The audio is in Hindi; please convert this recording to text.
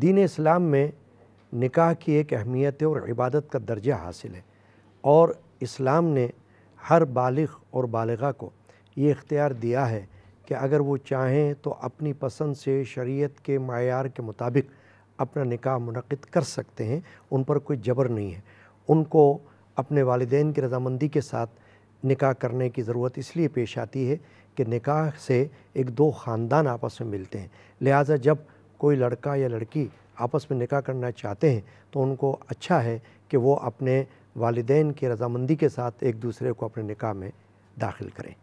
दीन इस्लाम में निकाह की एक अहमियत है और इबादत का दर्जा हासिल है और इस्लाम ने हर बालिग और बालिगा को ये इख्तियार दिया है कि अगर वो चाहें तो अपनी पसंद से शरीयत के मैार के मुताबिक अपना निकाह मनद कर सकते हैं उन पर कोई जबर नहीं है उनको अपने वालदे की रजामंदी के साथ निकाह करने की ज़रूरत इसलिए पेश आती है कि निकाह से एक दो ख़ानदान आपस में मिलते हैं लिहाजा जब कोई लड़का या लड़की आपस में निकाह करना चाहते हैं तो उनको अच्छा है कि वो अपने वालदेन की रजामंदी के साथ एक दूसरे को अपने निकाह में दाखिल करें